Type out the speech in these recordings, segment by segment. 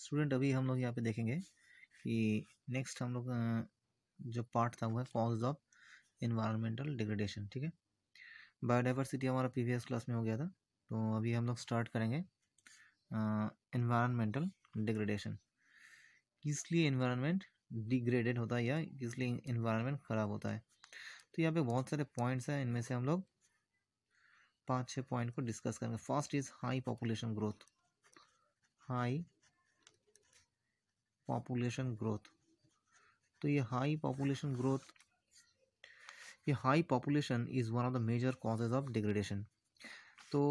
student अभी हम लोग यहाँ पे देखेंगे कि नेक्स्ट हम लोग जो पार्ट था वो है कॉज ऑफ इन्वायरमेंटल डिग्रेडेशन ठीक है बायोडाइवर्सिटी हमारा प्रीवियस क्लास में हो गया था तो अभी हम लोग स्टार्ट करेंगे इन्वायरमेंटल डिग्रेडेशन किस लिए इन्वायरमेंट डिग्रेडेड होता है या किस लिए इन्वायरमेंट ख़राब होता है तो यहाँ पे बहुत सारे पॉइंट्स हैं इनमें से हम लोग पाँच छः पॉइंट को डिस्कस करेंगे first is high population growth high population growth तो ये हाई पॉपुलेशन ग्रोथ ये high population is one of the major causes of degradation तो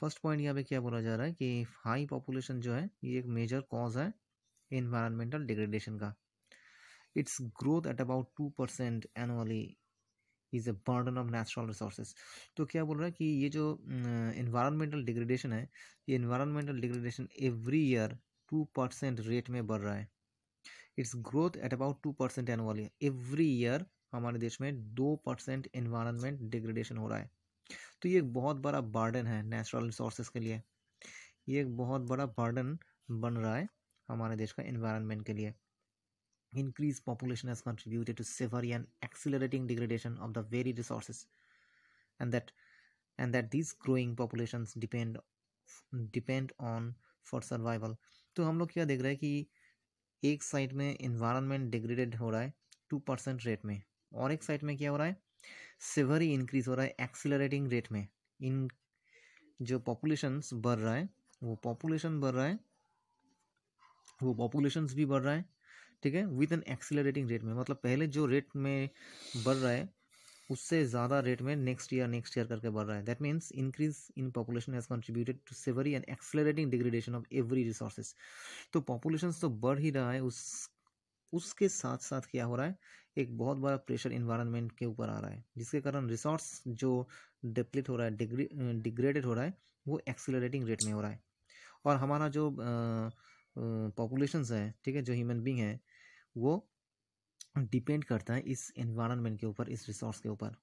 फर्स्ट पॉइंट यहाँ पे क्या बोला जा रहा है कि हाई पॉपुलेशन जो है ये एक मेजर कॉज है इन्वायरमेंटल डिग्रेडेशन का its growth at about two percent annually is a burden of natural resources तो क्या बोल रहा है कि ये जो इन्वायरमेंटल डिग्रेडेशन है ये environmental degradation every year two percent rate में बढ़ रहा है its growth at about two percent annual every year हमारे देश में दो परसेंट इन्वायरमेंट डिग्रेडेशन हो रहा है तो ये एक बहुत बड़ा बर्डन है नेचुरल रिसोर्सेज के लिए ये एक बहुत बड़ा बर्डन बन रहा है हमारे देश का इन्वायरमेंट के लिए increase population as contributed to severe and accelerating degradation of the very resources and that and that this growing population depend depend on for survival तो हम लोग क्या देख रहे हैं कि एक साइड में इन्वायरमेंट डिग्रेडेड हो रहा है टू परसेंट रेट में और एक साइड में क्या हो रहा है सिवरी इंक्रीज हो रहा है एक्सीलरेटिंग रेट में इन जो पॉपुलेशंस बढ़ रहा है वो पॉपुलेशन बढ़ रहा है वो पॉपुलेशंस भी बढ़ रहा है ठीक है विद एन एक्सीलरेटिंग रेट में मतलब पहले जो रेट में बढ़ रहा है उससे ज़्यादा रेट में नेक्स्ट ईयर नेक्स्ट ईयर करके बढ़ रहा है that means increase in population has contributed to severe and accelerating degradation of every resources तो पॉपुलेशन तो बढ़ ही रहा है उस उसके साथ साथ क्या हो रहा है एक बहुत बड़ा प्रेशर इन्वायरमेंट के ऊपर आ रहा है जिसके कारण रिसोर्स जो डिप्लीट हो रहा है डिग्रेडेड हो रहा है वो एक्सेलरेटिंग रेट में हो रहा है और हमारा जो पॉपुलेशन है ठीक है जो ह्यूमन बींग है वो डिपेंड करता है इस एनवायरनमेंट के ऊपर इस रिसोर्स के ऊपर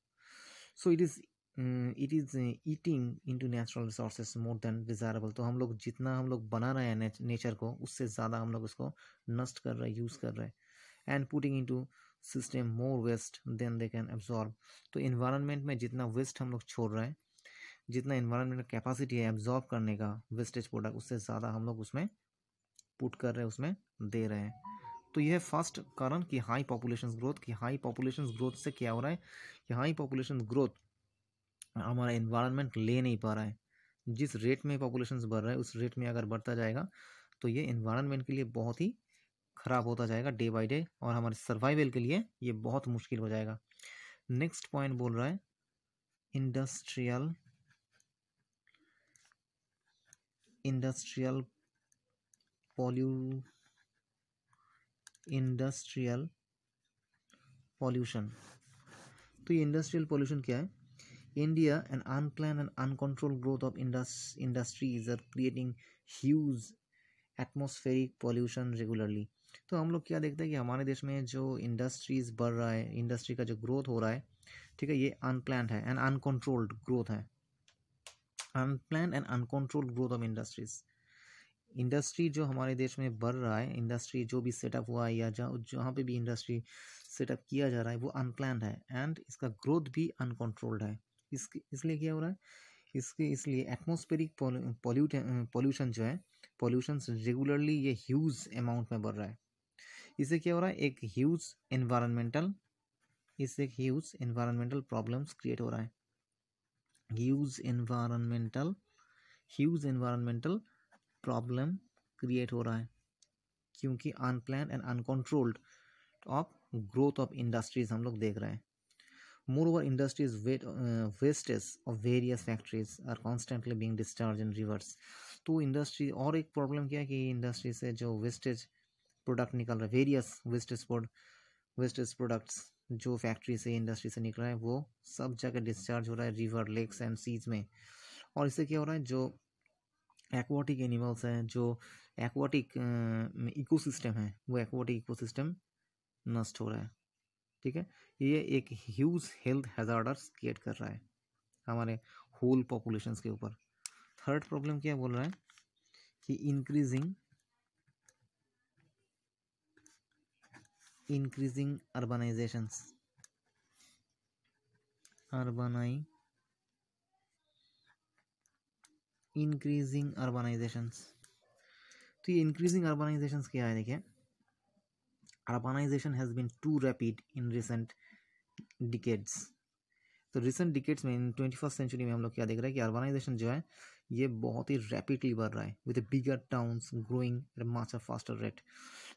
so it is it is eating into natural resources more than desirable तो हम लोग जितना हम लोग बना रहे हैं नेचर को उससे ज़्यादा हम लोग उसको नष्ट कर रहे हैं यूज़ कर रहे हैं and putting into system more waste than they can absorb तो इन्वायरमेंट में जितना वेस्ट हम लोग छोड़ रहे हैं जितना इन्वायरमेंट का कैपेसिटी है एब्जॉर्ब करने का वेस्टेज प्रोडक्ट उससे ज़्यादा हम लोग उसमें पुट कर रहे हैं उसमें दे रहे हैं तो यह फर्स्ट कारण कि हाई पॉपुलेशन ग्रोथ कि हाई पॉपुलेशन ग्रोथ से क्या हो रहा है कि हाई पॉपुलेशन ग्रोथ हमारा इन्वायरमेंट ले नहीं पा रहा है जिस रेट में पॉपुलेशन बढ़ रहा है उस रेट में अगर बढ़ता जाएगा तो ये इन्वायरमेंट के लिए बहुत ही ख़राब होता जाएगा डे बाई डे और हमारे सर्वाइवल के लिए ये बहुत मुश्किल हो जाएगा नेक्स्ट पॉइंट बोल रहा है इंडस्ट्रियल इंडस्ट्रियल पॉल्यू इंडस्ट्रियल पॉल्यूशन तो ये इंडस्ट्रियल पॉल्यूशन क्या है India and unplanned and uncontrolled growth of industries are creating huge huge pollution regularly तो हम लोग क्या देखते हैं कि हमारे देश में जो इंडस्ट्रीज बढ़ रहा है इंडस्ट्री का जो ग्रोथ हो रहा है ठीक है ये अनप्लान है एंड अनकंट्रोल्ड ग्रोथ है unplanned and uncontrolled growth of industries industry जो हमारे देश में बढ़ रहा है इंडस्ट्री जो भी सेटअप हुआ है या जहाँ जहाँ पे भी इंडस्ट्री सेटअप किया जा रहा है वो अनप्लान है एंड इसका ग्रोथ भी अनकंट्रोल्ड है इसके इसलिए क्या हो रहा है इसके इसलिए एटमोस्फेरिक पॉल्यूट पॉल्यूशन जो है पॉल्यूशन रेगुलरली ये ह्यूज अमाउंट में बढ़ रहा है इससे क्या हो रहा है एक ह्यूज इन्वायरमेंटल इससे एक ह्यूज इन्वायरमेंटल प्रॉब्लम्स क्रिएट हो रहा है huge environmental huge environmental problem create हो रहा है क्योंकि unplanned and uncontrolled of growth of industries हम लोग देख रहे हैं moreover industries wastage of various factories are constantly being discharge in rivers तो इंडस्ट्री और एक प्रॉब्लम क्या है कि इंडस्ट्री से जो वेस्टेज प्रोडक्ट निकल रहा है वेरियस वेस्टेज वेस्टेज प्रोडक्ट्स जो फैक्ट्री से इंडस्ट्री से निकल रहा है वो सब जगह डिस्चार्ज हो रहा है रिवर लेक्स एंड सीज में और इससे क्या हो रहा है जो एक्वाटिक एनिमल्स हैं जो एक्वाटिक इकोसिस्टम है वो एक्वाटिक इकोसिस्टम नष्ट हो रहा है ठीक है ये एक ह्यूज हेल्थ हैजार्डर्स क्रिएट कर रहा है हमारे होल पॉपुलेशंस के ऊपर थर्ड प्रॉब्लम क्या बोल रहा है कि increasing increasing urbanisations urbanise increasing urbanisations तो ये इंक्रीजिंग अर्बनाइजेशंस क्या है देखिए urbanisation has been too rapid in recent decades तो रिसेंट डिकेट्स में इन ट्वेंटी फर्स्ट सेंचुरी में हम लोग क्या देख रहे हैं कि अर्बनाइजेशन जो है ये बहुत ही रैपिडली बढ़ रहा है with bigger towns growing much a faster rate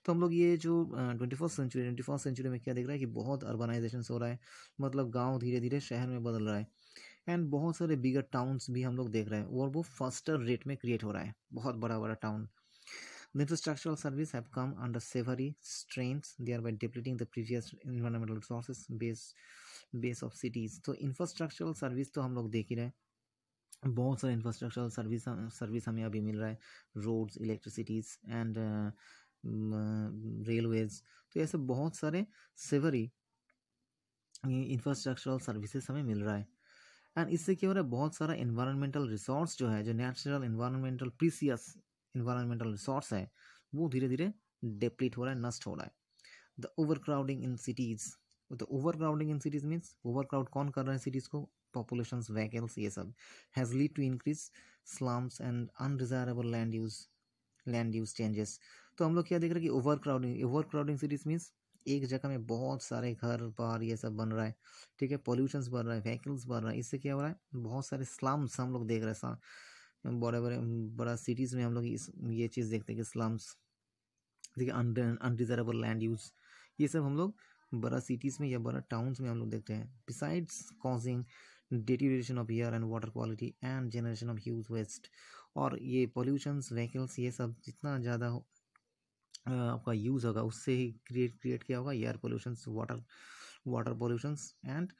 तो हम लोग ये जो twenty first century twenty first century में क्या देख रहा है कि बहुत अर्बनाइजेशन हो रहा है मतलब गाँव धीरे धीरे शहर में बदल रहा है एंड बहुत सारे बिगर टाउन्स भी हम लोग देख रहे हैं और वो फास्टर रेट में क्रिएट हो रहा है बहुत बड़ा बड़ा town service have come under severe strains they are by depleting the previous environmental resources base base of cities तो इंफ्रास्ट्रक्चरल सर्विस तो हम लोग देख ही रहे हैं बहुत सारे इंफ्रास्ट्रक्चरल सर्विस सर्विस हमें अभी मिल रहा है रोड्स इलेक्ट्रिसिटीज़ एंड रेलवेज तो ऐसे बहुत सारे सेवरी इंफ्रास्ट्रक्चरल सर्विसेज हमें मिल रहा है एंड इससे क्या हो रहा है बहुत सारा इन्वायरमेंटल रिसोर्स जो है जो natural environmental precious environmental resource है वो धीरे धीरे डिप्लीट हो रहा है नष्ट हो रहा है the overcrowding in cities the overcrowding in cities means overcrowd कौन कर रहे हैं सिटीज़ को पॉपुलेशन वहीकल्स ये सब has lead to increase slums and undesirable land use land use changes तो हम लोग क्या देख रहे हैं कि overcrowding overcrowding cities means एक जगह में बहुत सारे घर बार ये सब बन रहा है ठीक है पॉल्यूशंस बन रहा है व्हीकल्स बन रहा है इससे क्या हो रहा है बहुत सारे स्लम्स हम लोग देख रहे हैं बड़े बड़े बड़ा सिटीज़ में हम लोग इस ये चीज़ देखते हैं कि स्लम्स ठीक है अनडिजायरेबल लैंड यूज़ ये सब हम लोग बड़ा सिटीज़ में या बड़ा टाउन्स में हम लोग देखते हैं besides causing deterioration of air and water quality and generation of huge waste और ये पॉल्यूशन व्हीकल्स ये सब जितना ज़्यादा आपका यूज़ होगा उससे ही क्रिएट क्रिएट किया होगा air pollutions water water pollutions and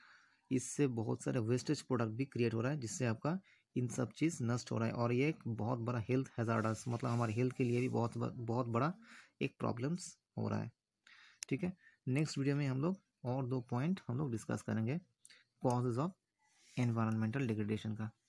इससे बहुत सारे वेस्टेज प्रोडक्ट भी क्रिएट हो रहा है जिससे आपका इन सब चीज़ नष्ट हो रहा है और ये एक बहुत बड़ा हेल्थ हैजार्डस मतलब हमारे हेल्थ के लिए भी बहुत बहुत बड़ा एक प्रॉब्लम्स हो रहा है ठीक है नेक्स्ट वीडियो में हम लोग और दो पॉइंट हम लोग डिस्कस करेंगे कॉजेज ऑफ एनवायरमेंटल डिग्रेडेशन का